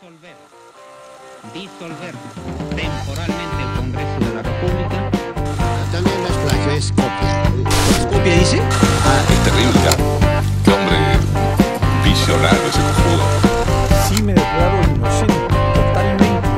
Disolver. Disolver temporalmente el Congreso de la República. También las playas es copia. ¿Copia dice? Ah, es terrible. Qué hombre visionario ese cojudo. Sí, me declaro inocente. Totalmente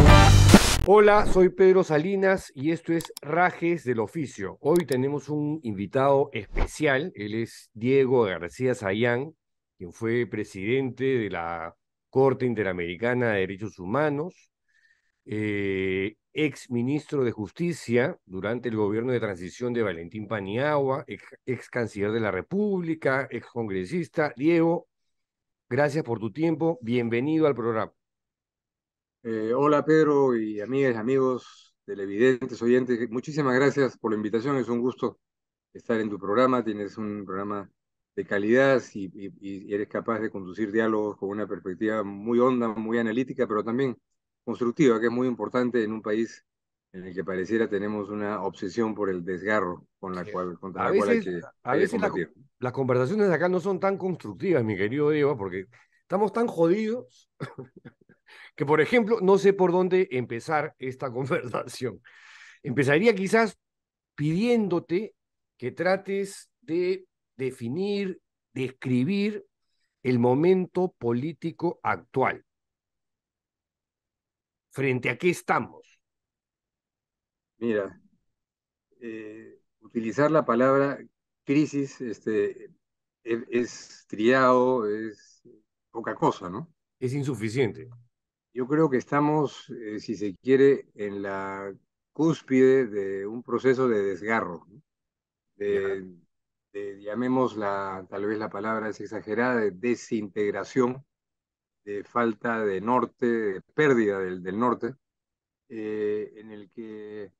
inocente. Hola, soy Pedro Salinas y esto es Rajes del Oficio. Hoy tenemos un invitado especial. Él es Diego García Sayán, quien fue presidente de la Corte Interamericana de Derechos Humanos, eh, ex ministro de Justicia durante el gobierno de transición de Valentín Paniagua, ex, canciller de la República, ex congresista. Diego, gracias por tu tiempo, bienvenido al programa. Eh, hola Pedro y amigas y amigos televidentes, oyentes, muchísimas gracias por la invitación, es un gusto estar en tu programa, tienes un programa de calidad y, eres capaz de conducir diálogos con una perspectiva muy honda, muy analítica, pero también constructiva, que es muy importante en un país en el que pareciera tenemos una obsesión por el desgarro con la cual, contra la cual que, las conversaciones acá no son tan constructivas, mi querido Diego, porque estamos tan jodidos que, por ejemplo, no sé por dónde empezar esta conversación. Empezaría quizás pidiéndote que trates de definir, describir el momento político actual. ¿Frente a qué estamos? Mira, eh, utilizar la palabra crisis este, e, es, triado, es poca cosa, ¿no? Es insuficiente. Yo creo que estamos, eh, si se quiere, en la cúspide de un proceso de desgarro, de, este, llamemos la tal vez la palabra es exagerada, de desintegración, de falta de norte, de pérdida del, norte, eh, en el que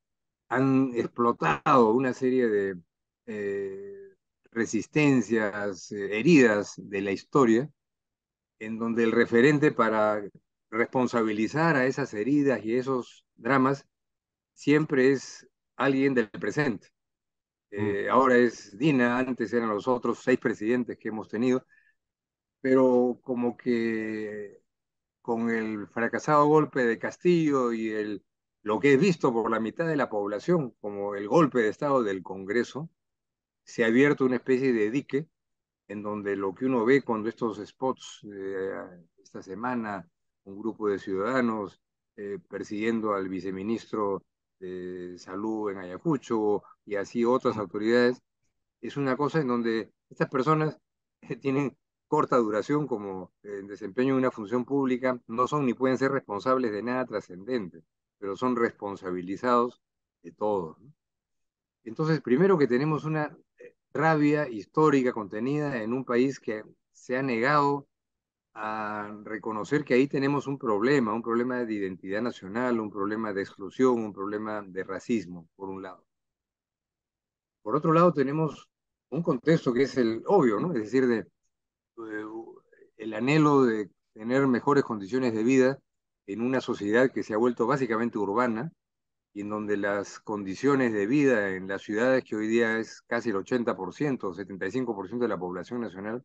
han explotado una serie de eh, resistencias, eh, heridas de la historia, en donde el referente para responsabilizar a esas heridas y esos dramas siempre es alguien del presente. Mm. Eh, ahora es Dina, antes eran los otros seis presidentes que hemos tenido, pero como que con el fracasado golpe de Castillo y el, lo que he visto por la mitad de la población como el golpe de Estado del Congreso, se ha abierto una especie de dique en donde lo que uno ve cuando estos spots, eh, esta semana, un grupo de ciudadanos eh, persiguiendo al viceministro este, salud en Ayacucho y así otras autoridades, es una cosa en donde estas personas tienen corta duración como desempeño de una función pública, no son ni pueden ser responsables de nada trascendente, pero son responsabilizados de todo. Entonces, primero que tenemos una eh, rabia histórica contenida en un país que se ha negado a reconocer que ahí tenemos un problema, un problema de identidad nacional, un problema de exclusión, un problema de racismo, por un lado. Por otro lado, tenemos un contexto que es el obvio, ¿no? Es decir, eh, el anhelo de tener mejores condiciones de vida en una sociedad que se ha vuelto básicamente urbana y en donde las condiciones de vida en las ciudades, que hoy día es casi el 80%, 75% de la población nacional,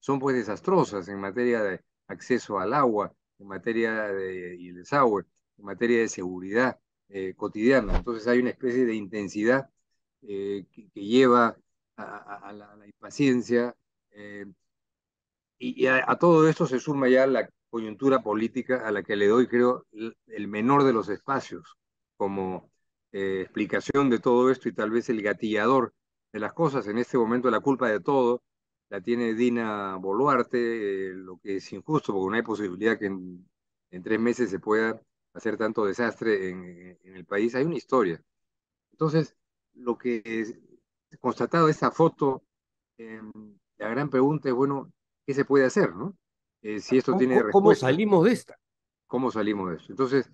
son pues desastrosas en materia de acceso al agua, en materia de desagüe, en materia de seguridad eh, cotidiana. Entonces hay una especie de intensidad eh, que, lleva a, la, impaciencia eh, y a, todo esto se suma ya la coyuntura política a la que le doy, creo, el menor de los espacios como explicación de todo esto y tal vez el gatillador de las cosas. En este momento la culpa de todo la tiene Dina Boluarte, eh, lo que es injusto porque no hay posibilidad que en, tres meses se pueda hacer tanto desastre en, el país. Hay una historia. Entonces, lo que es constatado de esta foto, eh, la gran pregunta es, bueno, ¿qué se puede hacer? No? Eh, si esto ¿Cómo, tiene ¿Cómo salimos de esta? ¿Cómo salimos de esto? Entonces,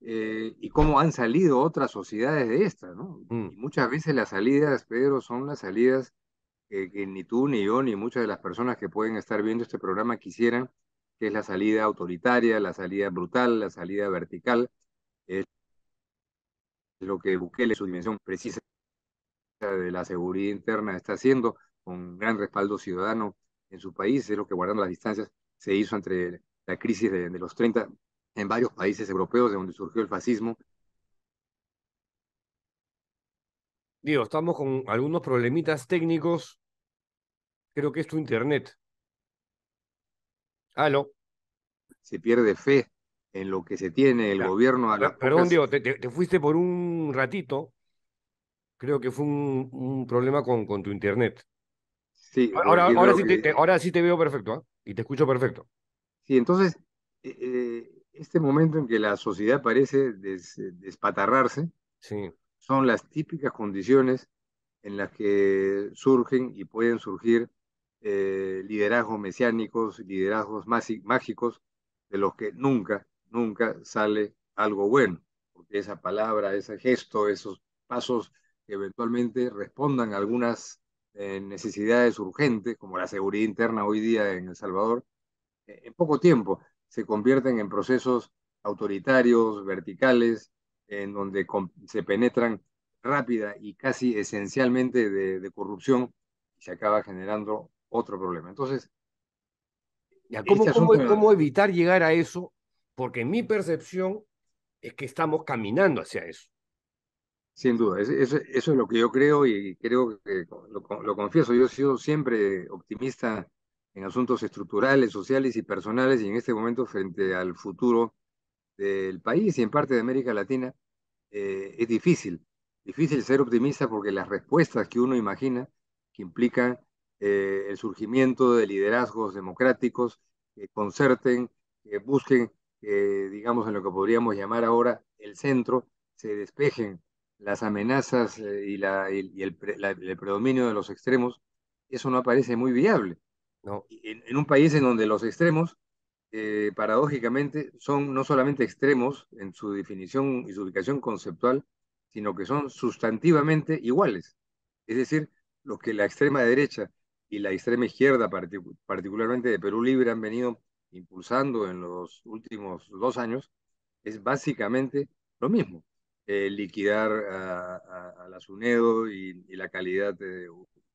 y cómo han salido otras sociedades de esta, mm. muchas veces las salidas, Pedro, son las salidas que ni tú, ni yo, ni muchas de las personas que pueden estar viendo este programa quisieran, que es la salida autoritaria, la salida brutal, la salida vertical, es lo que Bukele, su dimensión precisa de la seguridad interna, está haciendo con gran respaldo ciudadano en su país, es lo que guardando las distancias se hizo entre la crisis de, de los 30 en varios países europeos de donde surgió el fascismo digo, estamos con algunos problemitas técnicos. Creo que es tu internet. Aló. Se pierde fe en lo que se tiene el gobierno. A la. Perdón, Diego, te, fuiste por un ratito. Creo que fue un, problema con, con, tu internet. Sí. Ahora, ahora sí, te, veo perfecto ¿ah? y te escucho perfecto. Sí, entonces, eh, eh, este momento en que la sociedad parece eh, despatarrarse, sí son las típicas condiciones en las que surgen y pueden surgir eh, liderazgos mesiánicos, liderazgos mágicos, de los que nunca, nunca sale algo bueno, porque esa palabra, ese gesto, esos pasos que eventualmente respondan a algunas eh, necesidades urgentes, como la seguridad interna hoy día en El Salvador, eh, en poco tiempo se convierten en procesos autoritarios, verticales, en donde se penetran rápida y casi esencialmente de, corrupción se acaba generando otro problema. Entonces, ¿cómo, este cómo, evitar llegar a eso? Porque mi percepción es que estamos caminando hacia eso. Sin duda, eso, es lo que yo creo y creo que lo, confieso, yo he sido siempre optimista en asuntos estructurales, sociales y personales y en este momento frente al futuro del país y en parte de América Latina, eh, es difícil. Difícil ser optimista porque las respuestas que uno imagina, que implican eh, el surgimiento de liderazgos democráticos que concerten, que busquen, eh, digamos, en lo que podríamos llamar ahora el centro, se despejen las amenazas y, el, predominio de los extremos, eso no aparece muy viable. No. en un país en donde los extremos eh, paradójicamente, son no solamente extremos en su definición y su ubicación conceptual, sino que son sustantivamente iguales. Es decir, lo que la extrema derecha y la extrema izquierda, particularmente de Perú Libre, han venido impulsando en los últimos dos años, es básicamente lo mismo. Eh, liquidar a, la SUNEDO y, la calidad eh,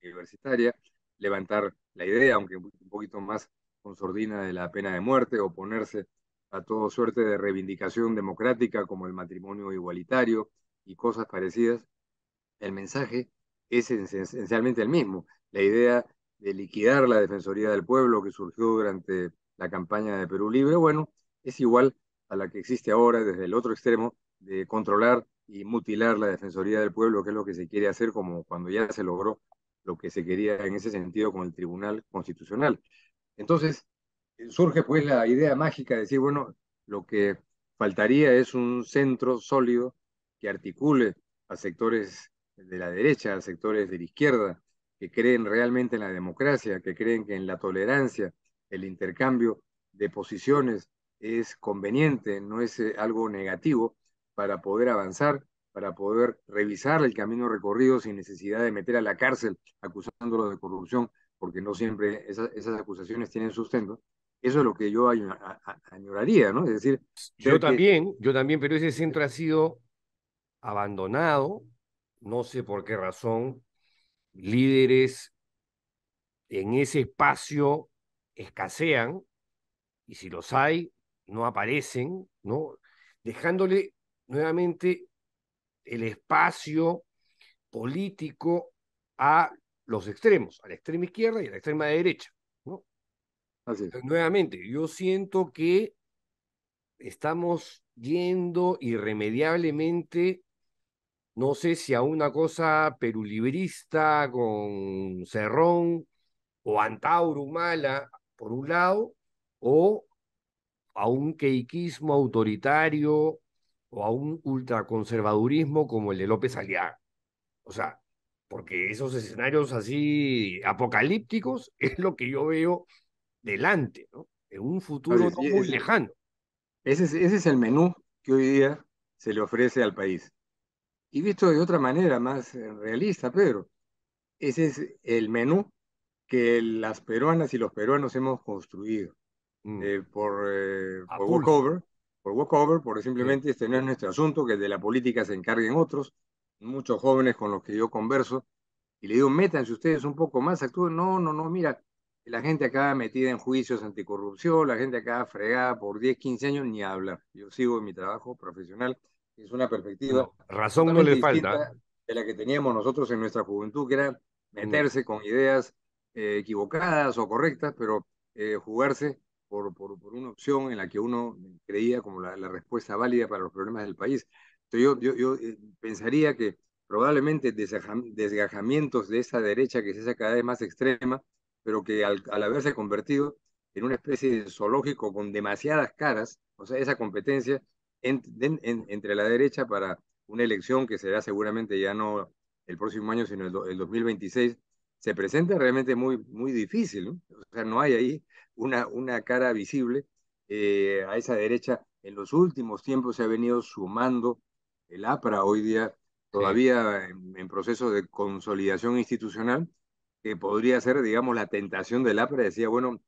universitaria, levantar la idea, aunque un poquito más con de la pena de muerte, oponerse a toda suerte de reivindicación democrática como el matrimonio igualitario y cosas parecidas, el mensaje es esencialmente el mismo. La idea de liquidar la Defensoría del Pueblo que surgió durante la campaña de Perú Libre, bueno, es igual a la que existe ahora desde el otro extremo de controlar y mutilar la Defensoría del Pueblo, que es lo que se quiere hacer como cuando ya se logró lo que se quería en ese sentido con el Tribunal Constitucional. Entonces, eh, surge pues la idea mágica de decir, bueno, lo que faltaría es un centro sólido que articule a sectores de la derecha, a sectores de la izquierda, que creen realmente en la democracia, que creen que en la tolerancia, el intercambio de posiciones es conveniente, no es eh, algo negativo para poder avanzar, para poder revisar el camino recorrido sin necesidad de meter a la cárcel acusándolo de corrupción porque no siempre esas, acusaciones tienen sustento, eso es lo que yo añoraría, ¿no? Es decir, yo también, yo también, pero ese centro ha sido abandonado, no sé por qué razón, líderes en ese espacio escasean y si los hay, no aparecen, ¿no? Dejándole nuevamente el espacio político a los extremos, a la extrema izquierda y a la extrema derecha. ¿no? nuevamente, yo siento que estamos yendo irremediablemente, no sé si a una cosa perulibrista con Cerrón o Antauro Mala por un lado, o a un queiquismo autoritario o a un ultraconservadurismo como el de López Aliaga. O sea, porque esos escenarios así apocalípticos es lo que yo veo delante, ¿no? En un futuro muy lejano. Ese es, ese es el menú que hoy día se le ofrece al país. Y visto de otra manera más eh, realista, Pedro, ese es el menú que las peruanas y los peruanos hemos construido mm. eh, por, eh, por walkover, por por simplemente este no es nuestro asunto, que de la política se encarguen otros, muchos jóvenes con los que yo converso, y le digo, métanse ustedes un poco más, actúen. No, no, no, mira, la gente acá metida en juicios anticorrupción, la gente acá fregada por 10, 15 años, ni hablar. Yo sigo en mi trabajo profesional, es una perspectiva. razón no le falta. De la que teníamos nosotros en nuestra juventud, que era meterse con ideas eh, equivocadas o correctas, pero eh, jugarse por, por, una opción en la que uno creía como la respuesta válida para los problemas del país. Yo, yo, eh, pensaría que probablemente desgajamientos de esa derecha que se hace cada vez más extrema, pero que al, haberse convertido en una especie de zoológico con demasiadas caras, o sea, esa competencia entre la derecha para una elección que será seguramente ya no el próximo año, sino el, 2026, se presenta realmente muy, muy difícil. O sea, no hay ahí una, una cara visible. Eh, a esa derecha en los últimos tiempos se ha venido sumando el APRA hoy día todavía en, proceso de consolidación institucional, que podría ser, digamos, la tentación del APRA, decía, bueno,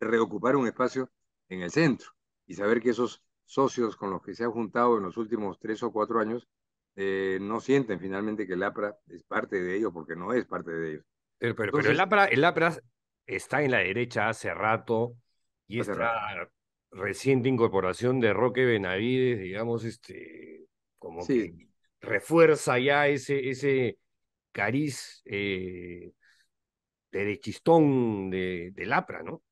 reocupar un espacio en el centro y saber que esos socios con los que se ha juntado en los últimos tres o cuatro años eh, no sienten finalmente que el APRA es parte de ellos, porque no es parte de ellos. Pero, pero, el, APRA, está en la derecha hace rato y hace esta reciente incorporación de Roque Benavides, digamos, este, como que refuerza ya ese, ese cariz eh, de chistón de, de, Lapra, ¿no?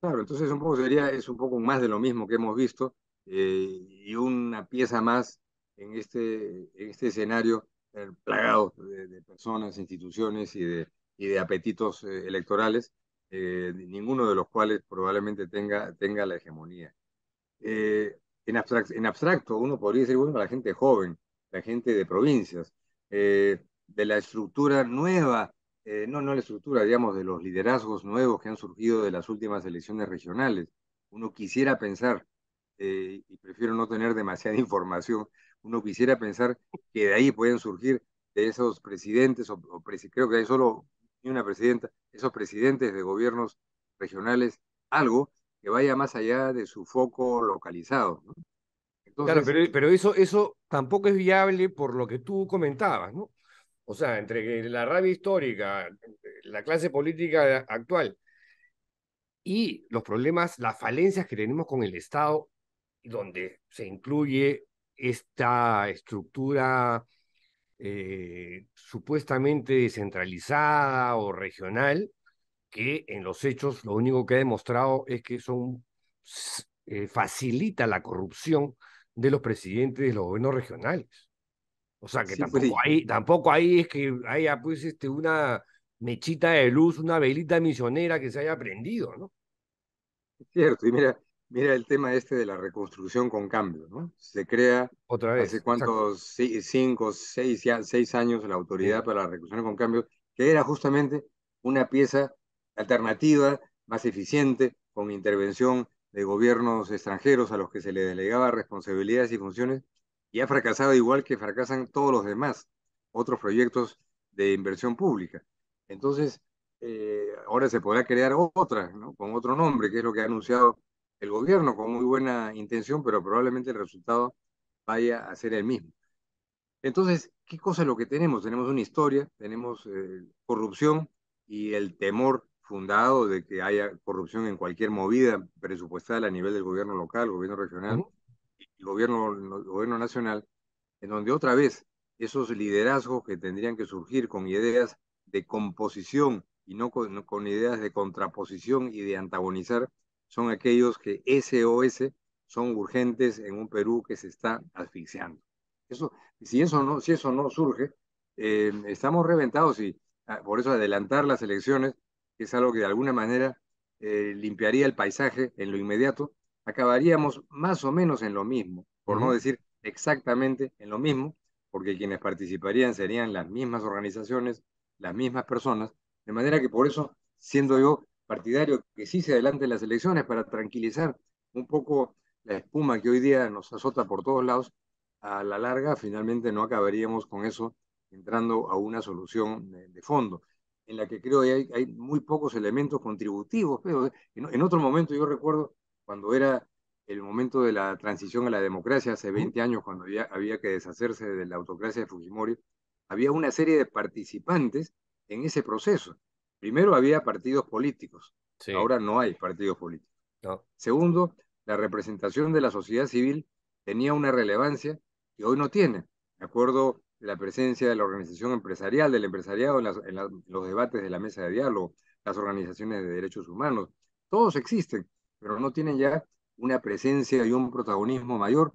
Claro, entonces un poco sería, es un poco más de lo mismo que hemos visto eh, y una pieza más en este, este escenario eh, plagado de, personas, instituciones y de, y de apetitos electorales, ninguno de los cuales probablemente tenga, tenga la hegemonía en, abstracto, uno podría decir, bueno, la gente joven, la gente de provincias, eh, de la estructura nueva, eh, no, no la estructura, digamos, de los liderazgos nuevos que han surgido de las últimas elecciones regionales. Uno quisiera pensar, eh, y prefiero no tener demasiada información, uno quisiera pensar que de ahí pueden surgir de esos presidentes, o, creo que hay solo una presidenta, esos presidentes de gobiernos regionales, algo que vaya más allá de su foco localizado. claro, pero, eso, eso tampoco es viable por lo que tú comentabas, ¿no? O sea, entre la rabia histórica, la clase política actual y los problemas, las falencias que tenemos con el Estado, donde se incluye esta estructura eh, supuestamente descentralizada o regional, que en los hechos lo único que ha demostrado es que son, eh, facilita la corrupción de los presidentes de los gobiernos regionales. O sea que pues, tampoco, ahí es que haya pues este, una mechita de luz, una velita misionera que se haya prendido, ¿no? cierto, y mira, mira el tema este de la reconstrucción con cambio, ¿no? Se crea Otra vez, hace cuántos, cinco, seis, ya, años la autoridad para la reconstrucción con cambio, que era justamente una pieza alternativa más eficiente con intervención de gobiernos extranjeros a los que se le delegaba responsabilidades y funciones y ha fracasado igual que fracasan todos los demás otros proyectos de inversión pública. Entonces, eh, ahora se podrá crear otra, con otro nombre, que es lo que ha anunciado el gobierno con muy buena intención, pero probablemente el resultado vaya a ser el mismo. Entonces, ¿qué cosa es lo que tenemos? Tenemos una historia, tenemos eh, corrupción y el temor fundado de que haya corrupción en cualquier movida presupuestal a nivel del gobierno local, gobierno regional y gobierno, gobierno nacional, en donde otra vez esos liderazgos que tendrían que surgir con ideas de composición y no con, ideas de contraposición y de antagonizar, son aquellos que SOS son urgentes en un Perú que se está asfixiando. Eso, si, eso no, si eso no surge, eh, estamos reventados y ah, por eso adelantar las elecciones es algo que de alguna manera eh, limpiaría el paisaje en lo inmediato, acabaríamos más o menos en lo mismo, por no decir exactamente en lo mismo, porque quienes participarían serían las mismas organizaciones, las mismas personas, de manera que por eso, siendo yo partidario que sí se adelante las elecciones para tranquilizar un poco la espuma que hoy día nos azota por todos lados, a la larga finalmente no acabaríamos con eso entrando a una solución eh, de fondo en la que creo que hay, muy pocos elementos contributivos. Pero eh, en, otro momento yo recuerdo cuando era el momento de la transición a la democracia, hace 20 años, cuando había, había que deshacerse de la autocracia de Fujimori, había una serie de participantes en ese proceso. Primero había partidos políticos, ahora no hay partidos políticos. Segundo, la representación de la sociedad civil tenía una relevancia que hoy no tiene. Me acuerdo la presencia de la organización empresarial, del empresariado en, los debates de la mesa de diálogo, las organizaciones de derechos humanos. Todos existen, pero no tienen ya una presencia y un protagonismo mayor.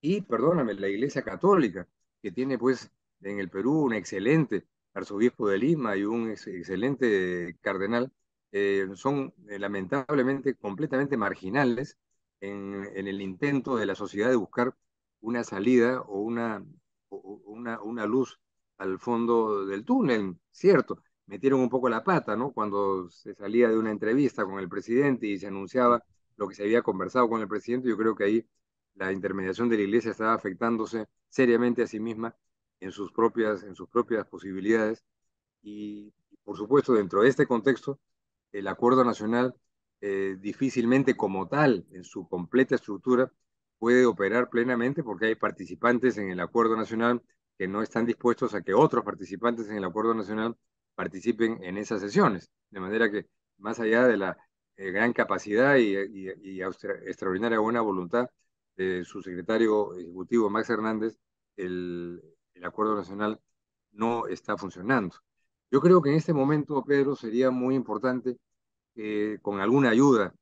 Y, perdóname, la Iglesia Católica, que tiene pues en el Perú un excelente arzobispo de Lima y un excelente cardenal, eh, son eh, lamentablemente completamente marginales en el intento de la sociedad de buscar una salida o una una, una luz al fondo del túnel, ¿cierto? Metieron un poco la pata, ¿no? Cuando se salía de una entrevista con el presidente y se anunciaba lo que se había conversado con el presidente, yo creo que ahí la intermediación de la iglesia estaba afectándose seriamente a sí misma en sus propias, en sus propias posibilidades. Y, por supuesto, dentro de este contexto, el acuerdo nacional eh, difícilmente como tal, en su completa estructura, puede operar plenamente porque hay participantes en el acuerdo nacional que no están dispuestos a que otros participantes en el acuerdo nacional participen en esas sesiones. De manera que, más allá de la eh, gran capacidad y, extraordinaria buena voluntad de su secretario ejecutivo, Max Hernández, el, acuerdo nacional no está funcionando. Yo creo que en este momento, Pedro, sería muy importante que, eh, con alguna ayuda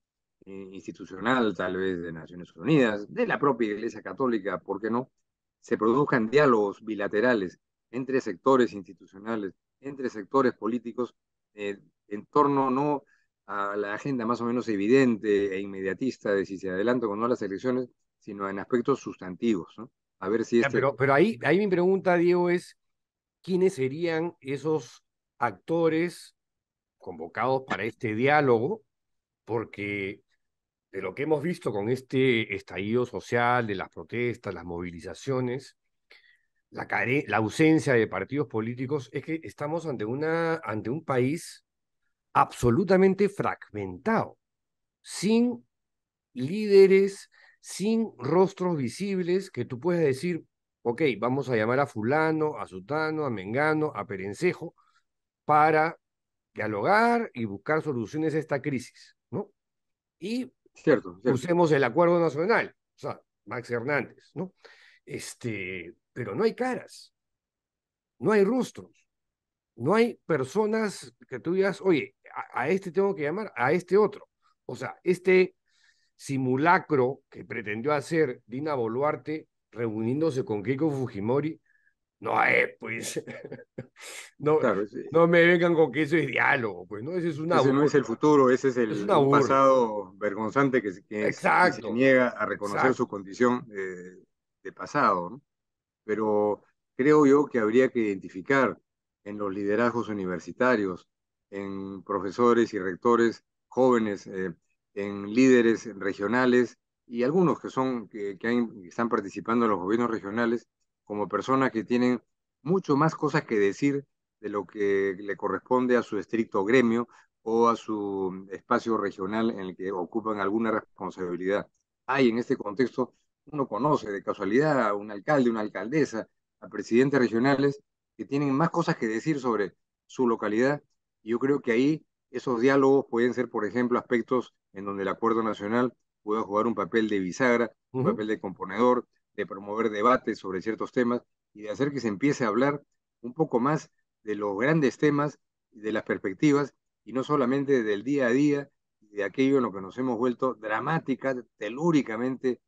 eh, institucional, tal vez de Naciones Unidas, de la propia Iglesia Católica, ¿por qué no? Se produzcan diálogos bilaterales entre sectores institucionales, entre sectores políticos, eh, en torno no a la agenda más o menos evidente e inmediatista de si se adelanta o no las elecciones, sino en aspectos sustantivos, ¿no? A ver si este Pero, pero ahí, ahí mi pregunta, Diego, es ¿quiénes serían esos actores convocados para este diálogo? Porque de lo que hemos visto con este estallido social, de las protestas, las movilizaciones, la, la ausencia de partidos políticos, es que estamos ante, una, ante un país absolutamente fragmentado, sin líderes, sin rostros visibles que tú puedes decir, ok, vamos a llamar a fulano, a sutano, a mengano, a perencejo, para dialogar y buscar soluciones a esta crisis, Y Cierto, Usemos el acuerdo nacional, o sea, Max Hernández, ¿no? Este, pero no hay caras, no hay rostros, no hay personas que tú digas, oye, a, este tengo que llamar, a este otro. O sea, este simulacro que pretendió hacer Dina Boluarte reuniéndose con Keiko Fujimori no, eh, pues. no, no me vengan con que eso es diálogo, pues, ¿no? Ese es una. Ese no es el futuro, ese es el pasado vergonzante que, se niega a reconocer su condición de pasado, Pero creo yo que habría que identificar en los liderazgos universitarios, en profesores y rectores jóvenes, eh, en líderes regionales y algunos que, son, que, están participando en los gobiernos regionales, como personas que tienen mucho más cosas que decir de lo que le corresponde a su estricto gremio o a su espacio regional en el que ocupan alguna responsabilidad. Hay en este contexto, uno conoce de casualidad a un alcalde, una alcaldesa, a presidentes regionales que tienen más cosas que decir sobre su localidad. yo creo que ahí esos diálogos pueden ser, por ejemplo, aspectos en donde el acuerdo nacional pueda jugar un papel de bisagra, un papel de componedor, de promover debates sobre ciertos temas y de hacer que se empiece a hablar un poco más de los grandes temas y de las perspectivas y no solamente del día a día de aquello en lo que nos hemos vuelto dramáticas, telúricamente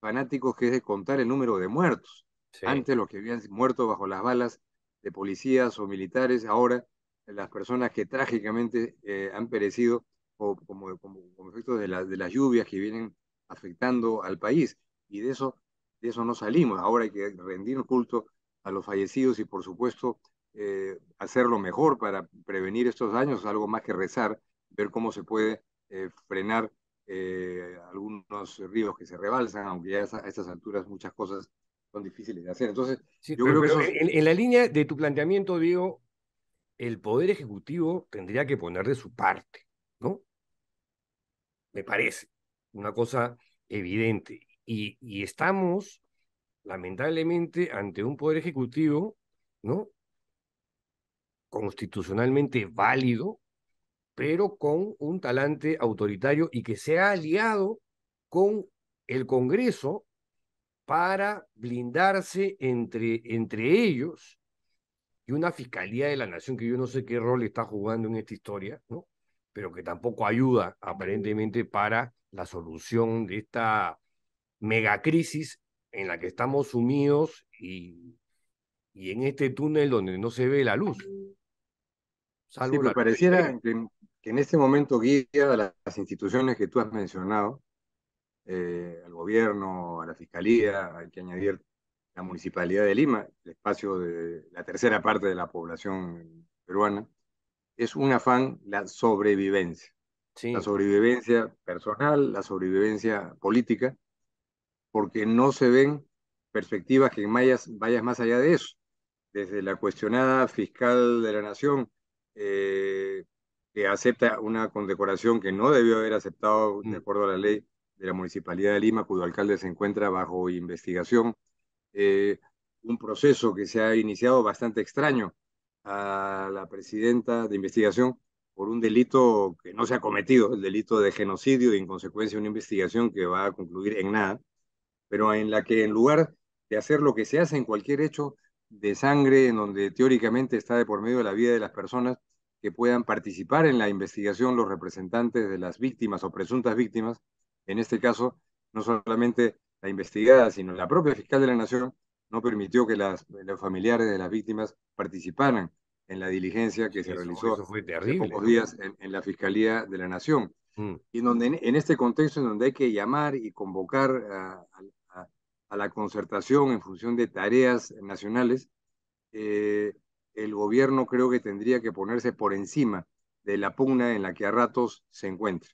fanáticos, que es de contar el número de muertos. Antes los que habían muerto bajo las balas de policías o militares, ahora las personas que trágicamente eh, han perecido o, como, como, efecto de, de las lluvias que vienen afectando al país. Y de eso de eso no salimos. Ahora hay que rendir culto a los fallecidos y, por supuesto, eh, hacer lo mejor para prevenir estos daños, algo más que rezar, ver cómo se puede eh, frenar eh, algunos ríos que se rebalsan, aunque ya a estas alturas muchas cosas son difíciles de hacer. Entonces, yo creo que... en, la línea de tu planteamiento, Diego, el Poder Ejecutivo tendría que poner de su parte, ¿no? Me parece una cosa evidente. Y, estamos, lamentablemente, ante un poder ejecutivo, ¿no? Constitucionalmente válido, pero con un talante autoritario y que se ha aliado con el Congreso para blindarse entre, entre ellos y una Fiscalía de la Nación que yo no sé qué rol está jugando en esta historia, ¿no? pero que tampoco ayuda aparentemente para la solución de esta megacrisis en la que estamos sumidos y, y en este túnel donde no se ve la luz. si me pareciera Que, en este momento guía a las instituciones que tú has mencionado, eh, al gobierno, a la fiscalía, hay que añadir la municipalidad de Lima, el espacio de la tercera parte de la población peruana, es un afán la sobrevivencia. Sí. La sobrevivencia personal, la sobrevivencia política, porque no se ven perspectivas que mayas, vayas más allá de eso. Desde la cuestionada fiscal de la Nación, eh, que acepta una condecoración que no debió haber aceptado de mm. acuerdo a la ley de la Municipalidad de Lima, cuyo alcalde se encuentra bajo investigación. Eh, un proceso que se ha iniciado bastante extraño a la presidenta de investigación por un delito que no se ha cometido, el delito de genocidio, y en consecuencia una investigación que va a concluir en nada pero en la que en lugar de hacer lo que se hace en cualquier hecho de sangre, en donde teóricamente está de por medio de la vida de las personas, que puedan participar en la investigación los representantes de las víctimas o presuntas víctimas, en este caso, no solamente la investigada, sino la propia fiscal de la Nación, no permitió que las, los familiares de las víctimas participaran en la diligencia que se realizó hace pocos días en, la Fiscalía de la Nación. Mm. Y en, este contexto en donde hay que llamar y convocar a la concertación en función de tareas nacionales, eh, el gobierno creo que tendría que ponerse por encima de la pugna en la que a ratos se encuentra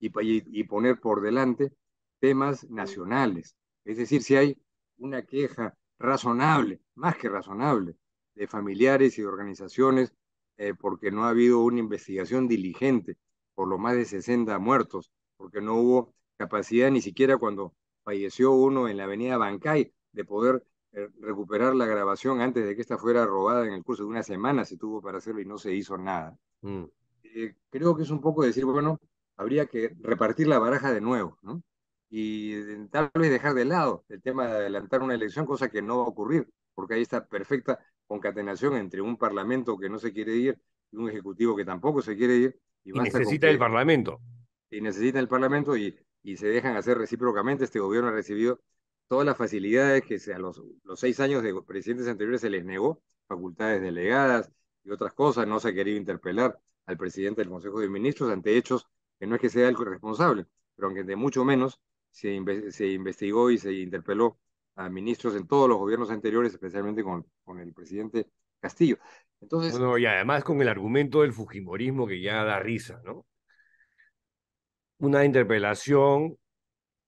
y, poner por delante temas nacionales. Es decir, si hay una queja razonable, más que razonable, de familiares y organizaciones eh, porque no ha habido una investigación diligente por los más de 60 muertos, porque no hubo capacidad ni siquiera cuando falleció uno en la avenida Bancay, de poder eh, recuperar la grabación antes de que esta fuera robada en el curso de una semana, se tuvo para hacerlo y no se hizo nada. Mm. Eh, creo que es un poco decir, bueno, habría que repartir la baraja de nuevo, ¿no? Y tal vez dejar de lado el tema de adelantar una elección, cosa que no va a ocurrir, porque ahí está perfecta concatenación entre un parlamento que no se quiere ir y un ejecutivo que tampoco se quiere ir. Y, necesita el parlamento. Y necesita el parlamento y y se dejan hacer recíprocamente. Este gobierno ha recibido todas las facilidades que a los, los seis años de presidentes anteriores se les negó, facultades delegadas y otras cosas, no se ha querido interpelar al presidente del Consejo de Ministros ante hechos que no es que sea el responsable, pero aunque de mucho menos se, se investigó y se interpeló a ministros en todos los gobiernos anteriores, especialmente con, con el presidente Castillo. Entonces, bueno, y además con el argumento del Fujimorismo que ya da risa, ¿no? una interpelación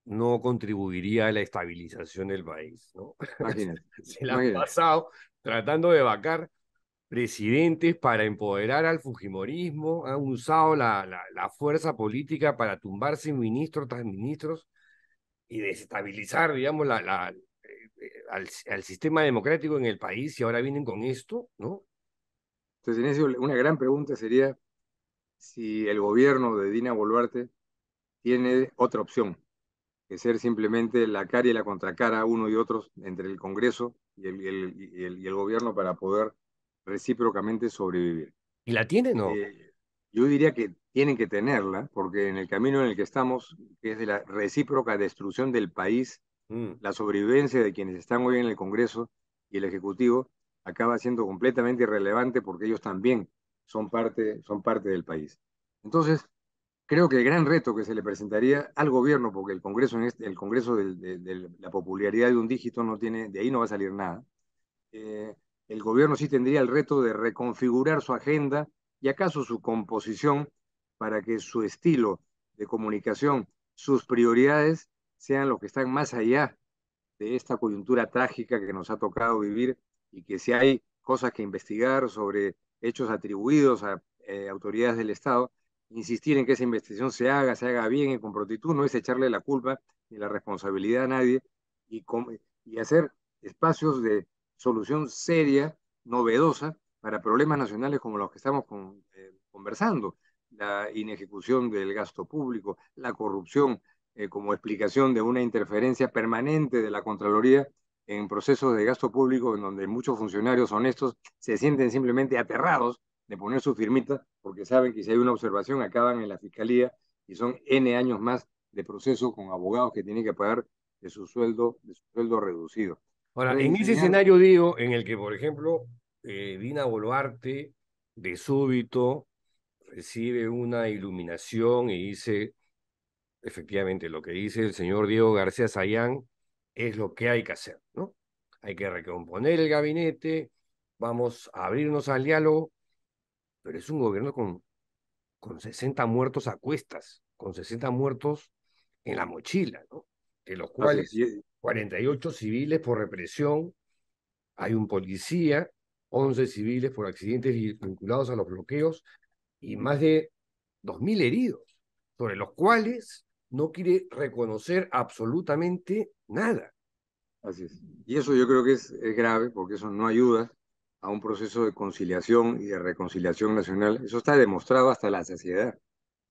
no contribuiría a la estabilización del país. ¿no? Se la han pasado tratando de vacar presidentes para empoderar al Fujimorismo, ¿ah? han usado la, fuerza política para tumbarse ministros tras ministros y desestabilizar, digamos, eh, eh, al, sistema democrático en el país y ahora vienen con esto, ¿no? Entonces, una gran pregunta sería si el gobierno de Dina Boluarte tiene otra opción, que ser simplemente la cara y la contracara uno y otros entre el Congreso y el, gobierno para poder recíprocamente sobrevivir. ¿Y la tiene o no? Eh, yo diría que tienen que tenerla, porque en el camino en el que estamos, que es de la recíproca destrucción del país, mm. la sobrevivencia de quienes están hoy en el Congreso y el Ejecutivo acaba siendo completamente irrelevante porque ellos también son parte, son parte del país. Entonces, creo que el gran reto que se le presentaría al gobierno, porque el Congreso, el Congreso de, la popularidad de un dígito no tiene, de ahí no va a salir nada, eh, el gobierno sí tendría el reto de reconfigurar su agenda y acaso su composición para que su estilo de comunicación, sus prioridades sean los que están más allá de esta coyuntura trágica que nos ha tocado vivir y que si hay cosas que investigar sobre hechos atribuidos a eh, autoridades del Estado, insistir en que esa investigación se haga, se haga bien y con prontitud, no es echarle la culpa ni la responsabilidad a nadie y, hacer espacios de solución seria, novedosa, para problemas nacionales como los que estamos eh, conversando, la inejecución del gasto público, la corrupción, eh, como explicación de una interferencia permanente de la Contraloría en procesos de gasto público en donde muchos funcionarios honestos se sienten simplemente aterrados de poner su firmita, porque saben que si hay una observación acaban en la fiscalía y son N años más de proceso con abogados que tienen que pagar de su sueldo, de su sueldo reducido. Ahora, en ese escenario, digo, en el que, por ejemplo, eh, Dina Boluarte de súbito recibe una iluminación y dice, efectivamente, lo que dice el señor Diego García Sayán es lo que hay que hacer, ¿no? Hay que recomponer el gabinete, vamos a abrirnos al diálogo, pero es un gobierno con, con 60 muertos a cuestas, con 60 muertos en la mochila, ¿no? De los cuales 48 civiles por represión, hay un policía, 11 civiles por accidentes vinculados a los bloqueos y más de 2.000 heridos, sobre los cuales no quiere reconocer absolutamente nada. Así es. Y eso yo creo que es grave porque eso no ayuda a un proceso de conciliación y de reconciliación nacional. Eso está demostrado hasta la saciedad.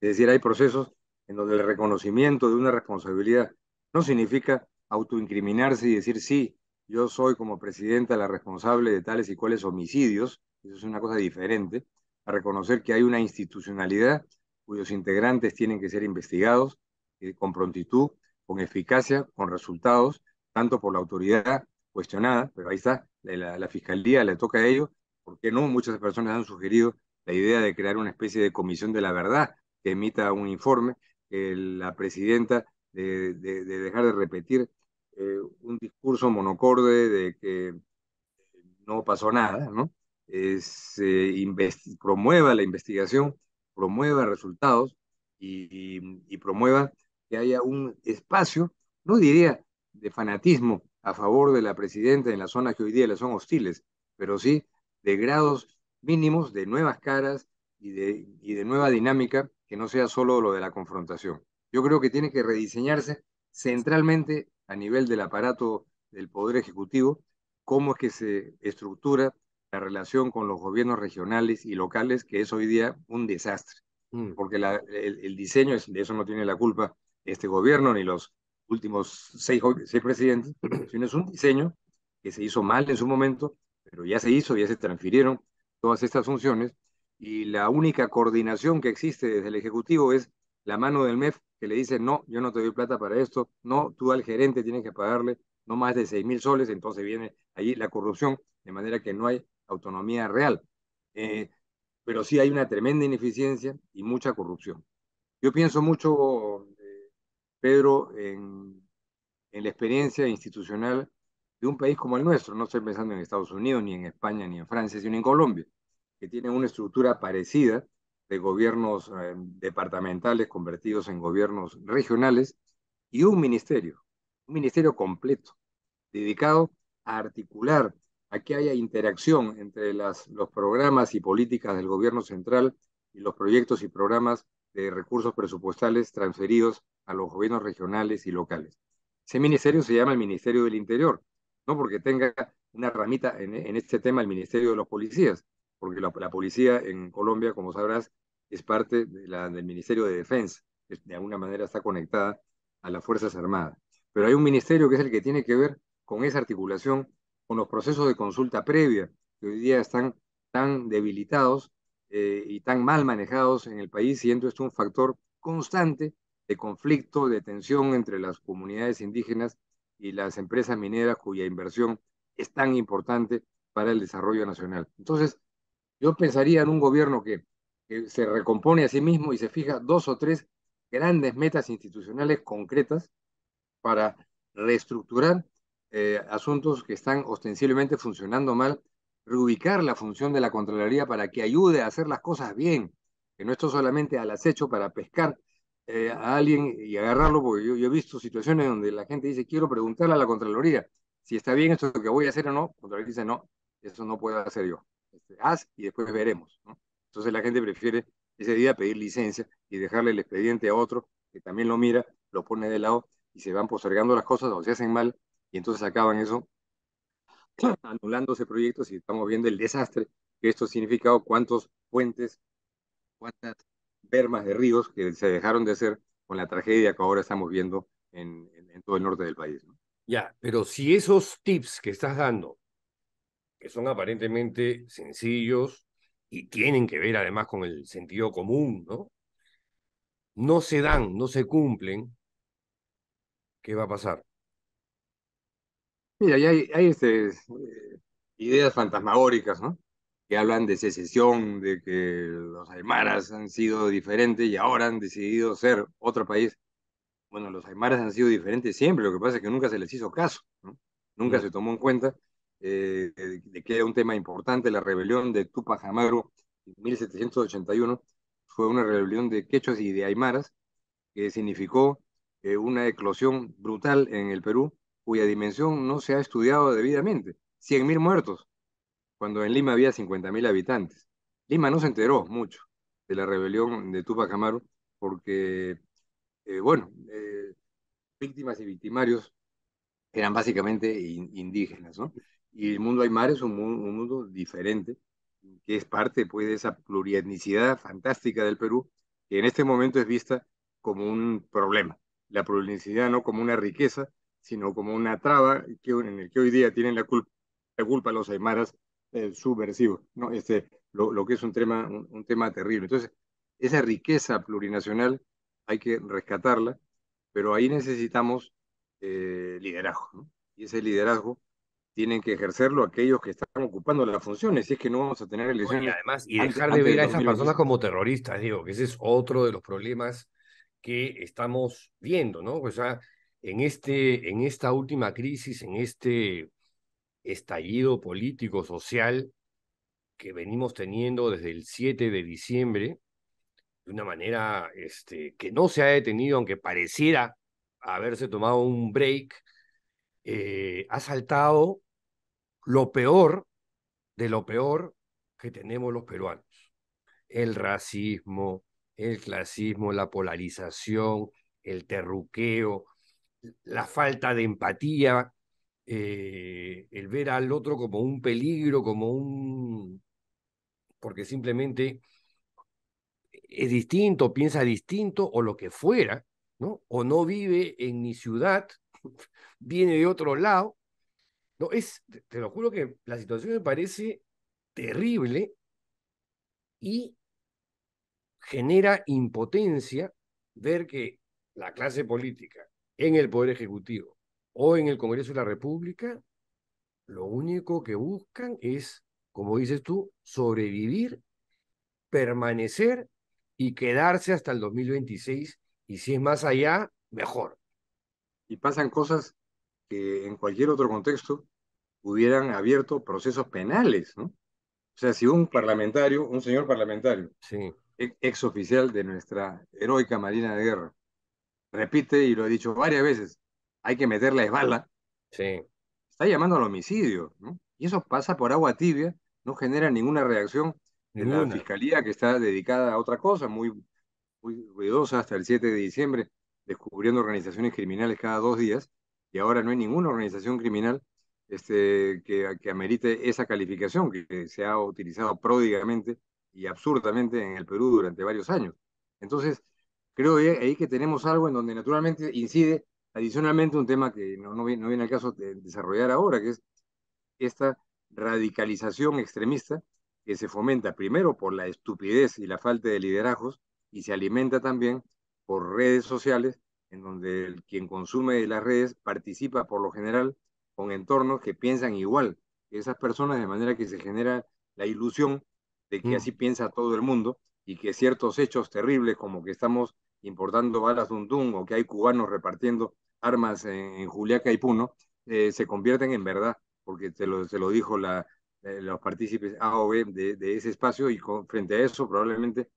Es decir, hay procesos en donde el reconocimiento de una responsabilidad no significa autoincriminarse y decir, sí, yo soy como presidenta la responsable de tales y cuales homicidios, eso es una cosa diferente, a reconocer que hay una institucionalidad cuyos integrantes tienen que ser investigados eh, con prontitud, con eficacia, con resultados, tanto por la autoridad cuestionada, pero ahí está, la, fiscalía le toca a ellos, porque no muchas personas han sugerido la idea de crear una especie de comisión de la verdad que emita un informe, que la presidenta de, dejar de repetir eh, un discurso monocorde de que no pasó nada, ¿no? Eh, promueva la investigación, promueva resultados y, y promueva que haya un espacio, no diría de fanatismo a favor de la presidenta en las zonas que hoy día le son hostiles, pero sí de grados mínimos de nuevas caras y de, de nueva dinámica que no sea solo lo de la confrontación. Yo creo que tiene que rediseñarse centralmente a nivel del aparato del Poder Ejecutivo, cómo es que se estructura la relación con los gobiernos regionales y locales, que es hoy día un desastre, mm. porque el, diseño, de eso no tiene la culpa este gobierno ni los últimos seis, seis presidentes, pues, es un diseño que se hizo mal en su momento, pero ya se hizo, ya se transfirieron todas estas funciones y la única coordinación que existe desde el Ejecutivo es la mano del MEF que le dice, no, yo no te doy plata para esto, no, tú al gerente tienes que pagarle no más de seis mil soles, entonces viene ahí la corrupción, de manera que no hay autonomía real. Eh, pero sí hay una tremenda ineficiencia y mucha corrupción. Yo pienso mucho, Pedro, en, la experiencia institucional de un país como el nuestro, no estoy pensando en Estados Unidos, ni en España, ni en Francia, sino en Colombia, que tiene una estructura parecida de gobiernos eh, departamentales convertidos en gobiernos regionales y un ministerio, un ministerio completo, dedicado a articular, a que haya interacción entre las, los programas y políticas del gobierno central y los proyectos y programas de recursos presupuestales transferidos a los gobiernos regionales y locales. Ese ministerio se llama el Ministerio del Interior, no porque tenga una ramita en, este tema el Ministerio de los Policías, porque la, policía en Colombia, como sabrás, es parte de la, del Ministerio de Defensa, de alguna manera está conectada a las Fuerzas Armadas. Pero hay un ministerio que es el que tiene que ver con esa articulación, con los procesos de consulta previa, que hoy día están tan debilitados eh, y tan mal manejados en el país, siendo esto un factor constante de conflicto, de tensión entre las comunidades indígenas y las empresas mineras cuya inversión es tan importante para el desarrollo nacional. Entonces, yo pensaría en un gobierno que, se recompone a sí mismo y se fija dos o tres grandes metas institucionales concretas para reestructurar eh, asuntos que están ostensiblemente funcionando mal reubicar la función de la Contraloría para que ayude a hacer las cosas bien, que no esto solamente al acecho para pescar eh, a alguien y agarrarlo, porque yo, he visto situaciones donde la gente dice, quiero preguntarle a la Contraloría si está bien esto que voy a hacer o no, la Contraloría dice, no, eso no puedo hacer yo, este, haz y después veremos. ¿no? Entonces la gente prefiere ese día pedir licencia y dejarle el expediente a otro que también lo mira, lo pone de lado y se van postergando las cosas o se hacen mal y entonces acaban eso anulando ese proyecto, si estamos viendo el desastre que esto ha significado, cuántos puentes, cuántas bermas de ríos que se dejaron de hacer con la tragedia que ahora estamos viendo en, todo el norte del país. Ya, pero si esos tips que estás dando, que son aparentemente sencillos y tienen que ver además con el sentido común, ¿no? No se dan, no se cumplen, ¿qué va a pasar? Mira, hay, este, ideas fantasmagóricas, ¿no? Que hablan de secesión, de que los aymaras han sido diferentes y ahora han decidido ser otro país. Bueno, los aymaras han sido diferentes siempre, lo que pasa es que nunca se les hizo caso, ¿no? Nunca se tomó en cuenta eh, de que era un tema importante, la rebelión de Tupac Amaru en 1781 fue una rebelión de quechos y de aymaras que significó eh, una eclosión brutal en el Perú cuya dimensión no se ha estudiado debidamente. 100.000 muertos, cuando en Lima había 50.000 habitantes. Lima no se enteró mucho de la rebelión de Tupac Amaru porque, eh, bueno, eh, víctimas y victimarios eran básicamente indígenas, ¿no? Y el mundo Aymar es un, un mundo diferente, que es parte pues, de esa plurietnicidad fantástica del Perú, que en este momento es vista como un problema. La plurietnicidad no como una riqueza, sino como una traba que, en el que hoy día tienen la culpa, la culpa los aymaras subversivos, ¿no? este, lo, lo, que es un tema, un, tema terrible. Entonces, esa riqueza plurinacional hay que rescatarla, pero ahí necesitamos eh, liderazgo, y ese liderazgo tienen que ejercerlo aquellos que están ocupando las funciones, si es que no vamos a tener elecciones. Y además, y dejar de ver a esas personas como terroristas, digo, que ese es otro de los problemas que estamos viendo, ¿no? O sea, en, este, en esta última crisis, en este estallido político, social que venimos teniendo desde el 7 de diciembre, de una manera este, que no se ha detenido, aunque pareciera haberse tomado un break, eh, ha saltado lo peor de lo peor que tenemos los peruanos. El racismo, el clasismo, la polarización, el terruqueo, la falta de empatía, eh, el ver al otro como un peligro, como un... porque simplemente es distinto, piensa distinto o lo que fuera, ¿no? O no vive en mi ciudad, viene de otro lado. No, es, te lo juro que la situación me parece terrible y genera impotencia ver que la clase política en el Poder Ejecutivo o en el Congreso de la República, lo único que buscan es, como dices tú, sobrevivir, permanecer y quedarse hasta el 2026 y si es más allá, mejor. Y pasan cosas que en cualquier otro contexto hubieran abierto procesos penales, ¿no? O sea, si un parlamentario, un señor parlamentario, sí. ex oficial de nuestra heroica Marina de Guerra, repite, y lo he dicho varias veces, hay que meter la esbala. Sí. Está llamando al homicidio, ¿no? Y eso pasa por agua tibia, no genera ninguna reacción en la fiscalía que está dedicada a otra cosa, muy, muy ruidosa hasta el 7 de diciembre, descubriendo organizaciones criminales cada dos días, y ahora no hay ninguna organización criminal este, que, que amerite esa calificación que se ha utilizado pródigamente y absurdamente en el Perú durante varios años. Entonces, creo eh, ahí que tenemos algo en donde naturalmente incide adicionalmente un tema que no, no, viene, al caso de desarrollar ahora, que es esta radicalización extremista que se fomenta primero por la estupidez y la falta de liderazgos y se alimenta también por redes sociales en donde quien consume las redes participa por lo general con entornos que piensan igual que esas personas, de manera que se genera la ilusión de que mm. así piensa todo el mundo y que ciertos hechos terribles como que estamos importando balas un o que hay cubanos repartiendo armas en, Juliaca y Puno, eh, se convierten en verdad, porque se lo, dijo la, los partícipes A de, ese espacio y frente a eso probablemente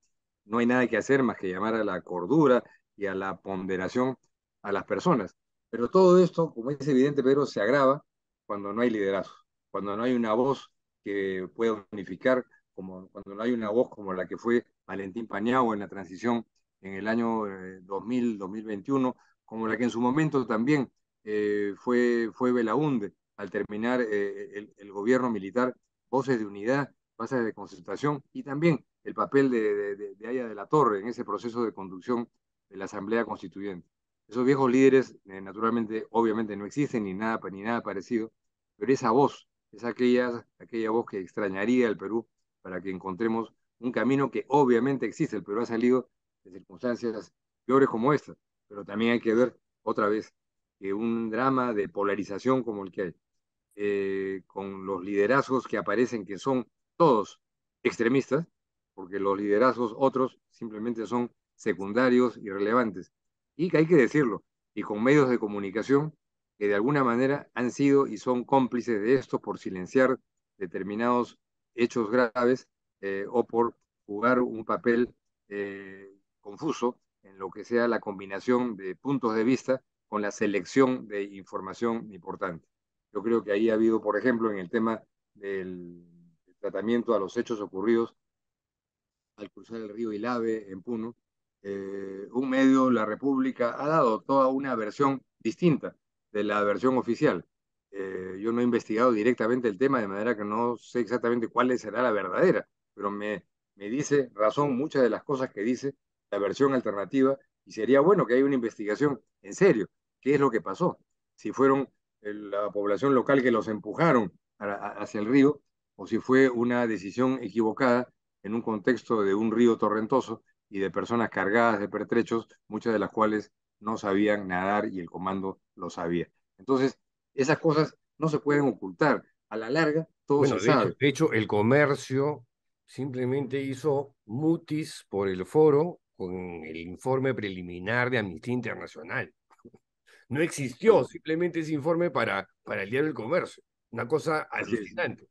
no hay nada que hacer más que llamar a la cordura y a la ponderación a las personas. Pero todo esto, como es evidente, Pedro, se agrava cuando no hay liderazgo, cuando no hay una voz que pueda unificar, como cuando no hay una voz como la que fue Valentín Pañao en la transición en el año 2000-2021, eh, como la que en su momento también eh, fue, fue Belaunde al terminar eh, el, gobierno militar, voces de unidad, voces de concertación y también el papel de, de, de, Aya de la Torre en ese proceso de conducción de la Asamblea Constituyente. Esos viejos líderes, naturalmente, obviamente no existen ni nada, ni nada parecido, pero esa voz es aquella, aquella voz que extrañaría al Perú para que encontremos un camino que obviamente existe. El Perú ha salido circunstancias peores como esta, pero también hay que ver otra vez que un drama de polarización como el que hay, eh, con los liderazgos que aparecen que son todos extremistas, porque los liderazgos otros simplemente son secundarios y relevantes. Y que hay que decirlo, y con medios de comunicación que de alguna manera han sido y son cómplices de esto por silenciar determinados hechos graves eh, o por jugar un papel eh, confuso en lo que sea la combinación de puntos de vista con la selección de información importante. Yo creo que ahí ha habido, por ejemplo, en el tema del tratamiento a los hechos ocurridos al cruzar el río Ilave en Puno, eh, un medio, La República, ha dado toda una versión distinta de la versión oficial. Eh, yo no he investigado directamente el tema, de manera que no sé exactamente cuál será la verdadera, pero me, me dice razón muchas de las cosas que dice la versión alternativa y sería bueno que haya una investigación en serio. ¿Qué es lo que pasó? Si fueron eh, la población local que los empujaron hacia el río o si fue una decisión equivocada en un contexto de un río torrentoso y de personas cargadas de pertrechos, muchas de las cuales no sabían nadar y el comando lo sabía. Entonces, esas cosas no se pueden ocultar. A la larga, todo Hecho, de hecho, el comercio simplemente hizo mutis por el foro con el informe preliminar de Amnistía Internacional. No existió simplemente ese informe para, para el diario del Comercio. Una cosa alucinante.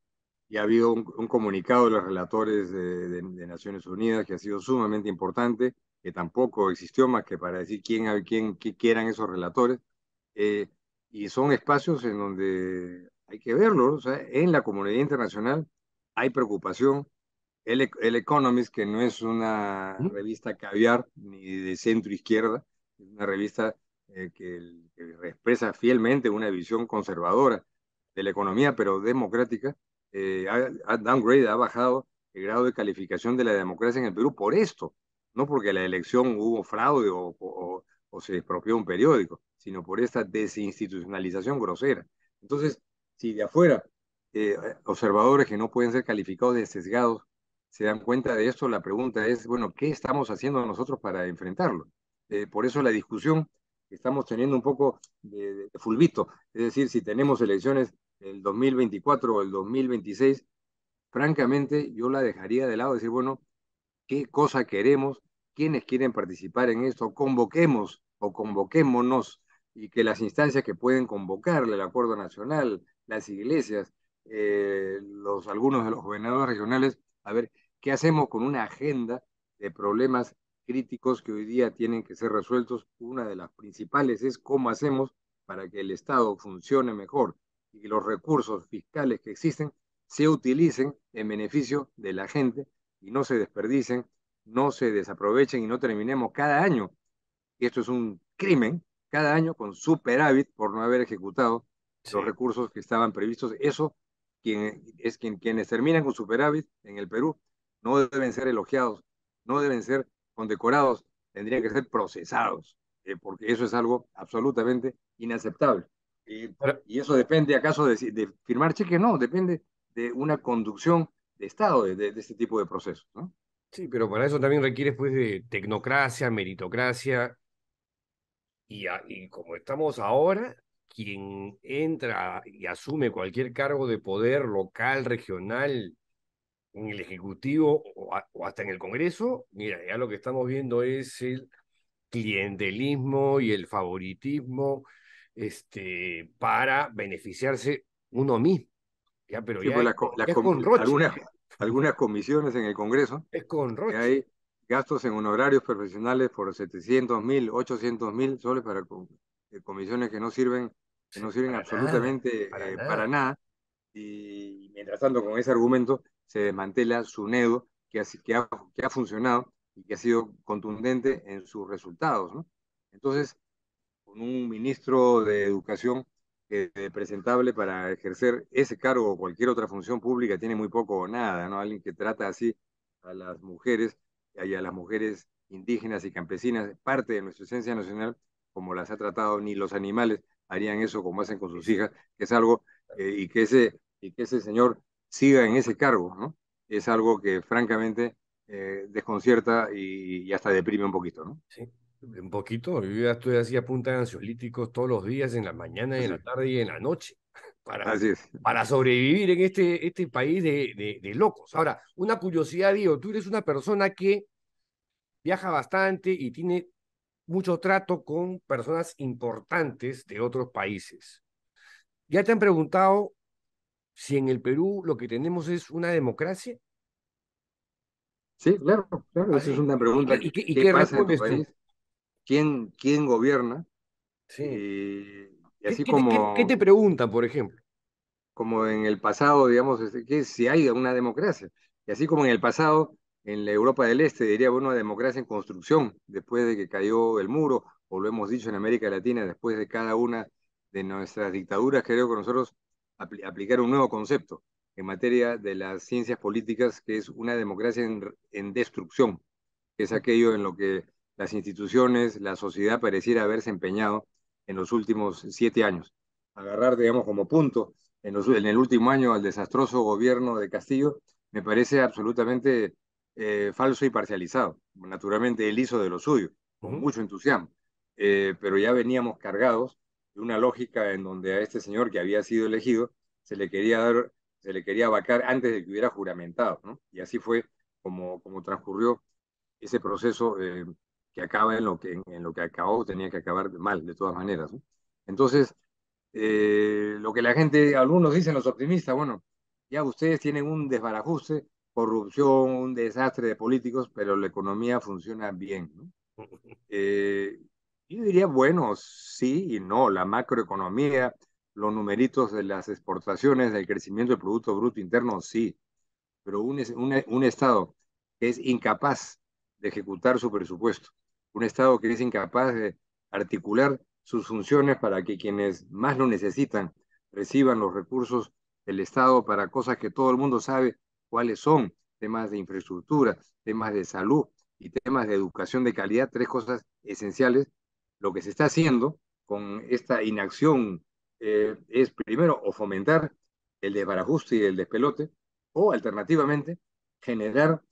Y ha habido un, comunicado de los relatores de, Naciones Unidas que ha sido sumamente importante, que tampoco existió más que para decir quién, quién, eran esos relatores. Eh, y son espacios en donde hay que verlo, o sea, en la comunidad internacional hay preocupación, el, Economist, que no es una revista caviar ni de centro izquierda, es una revista eh, que, expresa fielmente una visión conservadora de la economía, pero democrática, eh, ha, ha bajado el grado de calificación de la democracia en el Perú por esto, no porque la elección hubo fraude o, se expropió un periódico, sino por esta desinstitucionalización grosera. Entonces, si de afuera eh, observadores que no pueden ser calificados de sesgados se dan cuenta de esto, la pregunta es, bueno, ¿qué estamos haciendo nosotros para enfrentarlo? Eh, por eso la discusión que estamos teniendo un poco de, fulvito es decir, si tenemos elecciones el 2024 o el 2026, francamente yo la dejaría de lado, decir, bueno, ¿qué cosa queremos? ¿Quiénes quieren participar en esto? Convoquemos o convoquémonos y que las instancias que pueden convocarle, el Acuerdo Nacional, las iglesias, eh, los, algunos de los gobernadores regionales, a ver, ¿Qué hacemos con una agenda de problemas críticos que hoy día tienen que ser resueltos? Una de las principales es cómo hacemos para que el Estado funcione mejor y que los recursos fiscales que existen se utilicen en beneficio de la gente y no se desperdicen, no se desaprovechen y no terminemos cada año. Y esto es un crimen, cada año con superávit por no haber ejecutado los recursos que estaban previstos. Eso quien, es quien, quienes terminan con superávit en el Perú no deben ser elogiados, no deben ser condecorados, tendrían que ser procesados, eh, porque eso es algo absolutamente inaceptable. y eso depende acaso de, firmar cheques, no, depende de una conducción de Estado de, este tipo de procesos. Sí, pero para eso también requiere pues de tecnocracia, meritocracia, y, y como estamos ahora, quien entra y asume cualquier cargo de poder local, regional, en el Ejecutivo o, hasta en el Congreso, mira, ya lo que estamos viendo es el clientelismo y el favoritismo este, para beneficiarse uno mismo. Ya, pero pues ya, es con Algunas, comisiones en el Congreso. Es con Hay gastos en honorarios profesionales por 700 mil, 800 mil soles para eh, comisiones que no sirven, que no sirven absolutamente eh, para nada. Y mientras tanto, con ese argumento, se desmantela su NEDO, que, así, que, ha, que ha funcionado y que ha sido contundente en sus resultados. Entonces, con un ministro de Educación eh, presentable para ejercer ese cargo o cualquier otra función pública tiene muy poco o nada, ¿no? Alguien que trata así a las mujeres y a las mujeres indígenas y campesinas, parte de nuestra esencia nacional, como las ha tratado, ni los animales harían eso como hacen con sus hijas, que es algo, eh, y, que ese, y que ese señor siga en ese cargo, ¿no? Es algo que francamente eh, desconcierta y, hasta deprime un poquito, ¿no? Sí, un poquito. Yo ya estoy así a punta de ansiolíticos todos los días, en la mañana, en la tarde y en la noche, para, para sobrevivir en este, este país de, de locos. Ahora, una curiosidad, digo, tú eres una persona que viaja bastante y tiene mucho trato con personas importantes de otros países. Ya te han preguntado si en el Perú lo que tenemos es una democracia? Sí, claro, claro, esa es una pregunta. ¿Y, y, qué pasa en país? Eh? ¿Quién, ¿Quién gobierna? Sí. Eh, y así ¿Qué, como, ¿qué, te pregunta, por ejemplo? Como en el pasado, digamos, este, que si hay una democracia. Y así como en el pasado, en la Europa del Este, diría, una democracia en construcción, después de que cayó el muro, o lo hemos dicho en América Latina, después de cada una de nuestras dictaduras, creo que nosotros aplicar un nuevo concepto en materia de las ciencias políticas, que es una democracia en, destrucción, que es aquello en lo que las instituciones, la sociedad pareciera haberse empeñado en los últimos siete años. Agarrar, digamos, como punto en, los, en el último año al desastroso gobierno de Castillo me parece absolutamente eh, falso y parcializado. Naturalmente él hizo de lo suyo, con mucho entusiasmo, eh, pero ya veníamos cargados una lógica en donde a este señor que había sido elegido se le quería dar, se le quería vacar antes de que hubiera juramentado, ¿no? Y así fue como, como transcurrió ese proceso eh, que acaba en lo que, en, lo que acabó, tenía que acabar mal, de todas maneras. Entonces, eh, lo que la gente, algunos dicen los optimistas, bueno, ya ustedes tienen un desbarajuste, corrupción, un desastre de políticos, pero la economía funciona bien, eh, yo diría, bueno, sí y no, la macroeconomía, los numeritos de las exportaciones, del crecimiento del Producto Bruto Interno, sí, pero un, un, un Estado que es incapaz de ejecutar su presupuesto, un Estado que es incapaz de articular sus funciones para que quienes más lo necesitan reciban los recursos del Estado para cosas que todo el mundo sabe cuáles son, temas de infraestructura, temas de salud y temas de educación de calidad, tres cosas esenciales lo que se está haciendo con esta inacción eh, es primero o fomentar el desbarajuste y el despelote, o alternativamente generar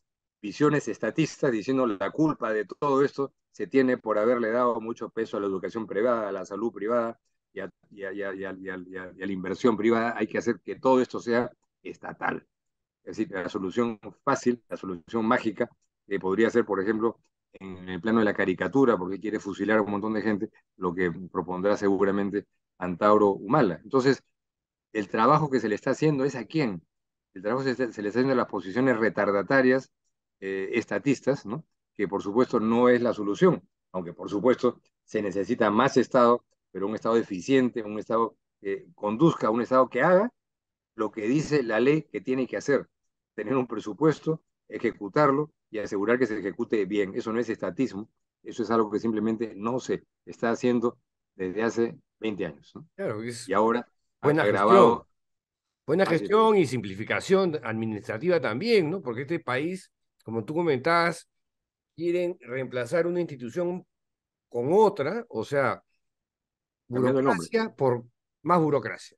visiones estatistas diciendo la culpa de todo esto se tiene por haberle dado mucho peso a la educación privada, a la salud privada y a, y la inversión privada. Hay que hacer que todo esto sea estatal. Es decir, la solución fácil, la solución mágica, eh, podría ser, por ejemplo, en el plano de la caricatura, porque quiere fusilar a un montón de gente, lo que propondrá seguramente Antauro Humala. Entonces, el trabajo que se le está haciendo es a quién. El trabajo se, le está haciendo a las posiciones retardatarias eh, estatistas, ¿no? que por supuesto no es la solución, aunque por supuesto se necesita más Estado, pero un Estado eficiente, un Estado que conduzca, un Estado que haga lo que dice la ley que tiene que hacer, tener un presupuesto, ejecutarlo y asegurar que se ejecute bien. Eso no es estatismo, eso es algo que simplemente no se está haciendo desde hace 20 años. Claro, y ahora, buena agravado, gestión. Buena gestión y simplificación administrativa también, ¿no? Porque este país, como tú comentabas, quieren reemplazar una institución con otra, o sea, burocracia por más burocracia.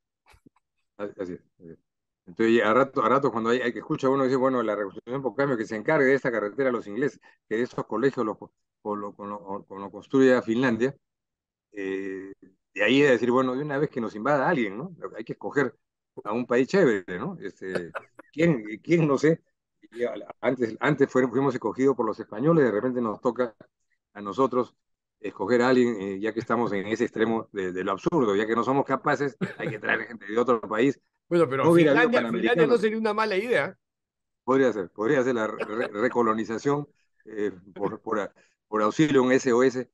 Ah, así es. Entonces, a rato, a rato cuando hay, hay, escucha uno dice, bueno, la reconstrucción por cambio, que se encargue de esta carretera a los ingleses, que de esos colegios lo, lo, construya Finlandia, eh, de ahí es decir, bueno, de una vez que nos invada alguien, ¿no? Hay que escoger a un país chévere, ¿no? Este, ¿quién, ¿Quién, no sé? Antes, antes fuimos escogidos por los españoles, de repente nos toca a nosotros escoger a alguien, eh, ya que estamos en ese extremo de, lo absurdo, ya que no somos capaces, hay que traer gente de otro país bueno, pero no Finlandia, no sería una mala idea. Podría ser, podría ser la recolonización eh, por, por, por, auxilio, un SOS eh,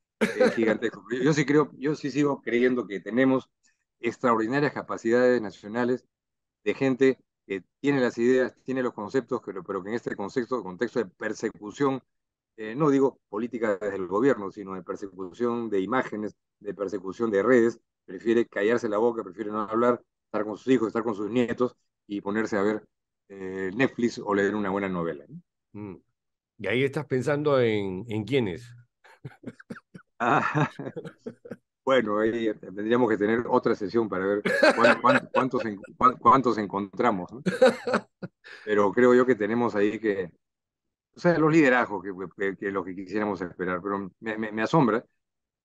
gigantesco. Yo sí creo, yo sí sigo creyendo que tenemos extraordinarias capacidades nacionales de gente que tiene las ideas, tiene los conceptos, pero, que en este contexto, contexto de persecución, eh, no digo política del gobierno, sino de persecución de imágenes, de persecución de redes, prefiere callarse la boca, prefiere no hablar, estar con sus hijos, estar con sus nietos y ponerse a ver eh, Netflix o leer una buena novela. Mm. Y ahí estás pensando en, en quiénes. bueno, ahí tendríamos que tener otra sesión para ver cuántos, cuántos, encontramos. Pero creo yo que tenemos ahí que, o sea, los liderazgos que, es lo que quisiéramos esperar. Pero me, asombra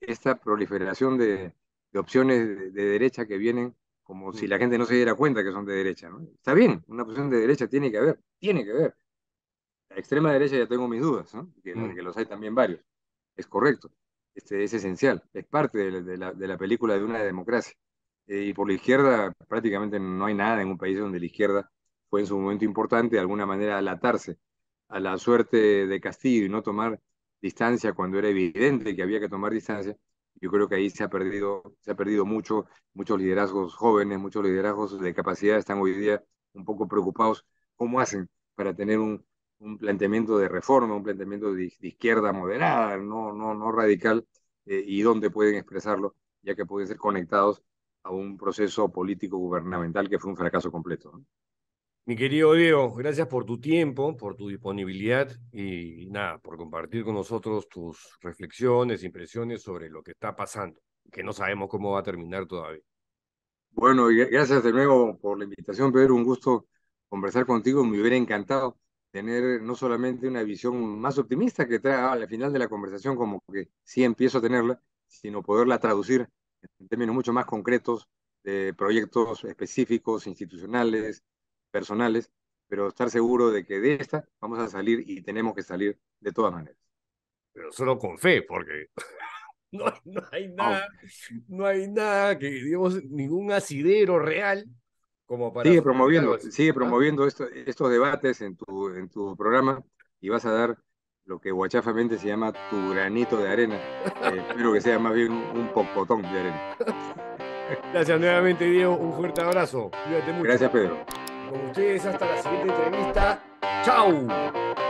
esta proliferación de, opciones de, derecha que vienen como si mm. la gente no se diera cuenta que son de derecha. ¿no? Está bien, una posición de derecha tiene que haber, tiene que haber. La extrema derecha ya tengo mis dudas, mm. que, los hay también varios. Es correcto, este, es esencial, es parte de, la, de la, película de una democracia. Eh, y por la izquierda prácticamente no hay nada en un país donde la izquierda fue en su momento importante de alguna manera alatarse a la suerte de Castillo y no tomar distancia cuando era evidente que había que tomar distancia yo creo que ahí se ha perdido, se ha perdido mucho, muchos liderazgos jóvenes, muchos liderazgos de capacidad están hoy día un poco preocupados cómo hacen para tener un, un planteamiento de reforma, un planteamiento de, izquierda moderada, no, no, no radical, eh, y dónde pueden expresarlo, ya que pueden ser conectados a un proceso político gubernamental que fue un fracaso completo. Mi querido Diego, gracias por tu tiempo, por tu disponibilidad y nada, por compartir con nosotros tus reflexiones, impresiones sobre lo que está pasando, que no sabemos cómo va a terminar todavía. Bueno, gracias de nuevo por la invitación, Pedro. Un gusto conversar contigo. Me hubiera encantado tener no solamente una visión más optimista que trae al final de la conversación, como que sí empiezo a tenerla, sino poderla traducir en términos mucho más concretos de eh, proyectos específicos, institucionales, personales, pero estar seguro de que de esta vamos a salir y tenemos que salir de todas maneras. Pero solo con fe, porque no, hay nada, no. hay nada que, digamos, ningún asidero real como para... Sigue promoviendo, sigue promoviendo esto, estos debates en tu, en tu programa y vas a dar lo que guachafamente se llama tu granito de arena. Eh, espero que sea más bien un popotón de arena. Gracias nuevamente, Diego. Un fuerte abrazo. mucho. Gracias, Pedro con ustedes hasta la siguiente entrevista. ¡Chao!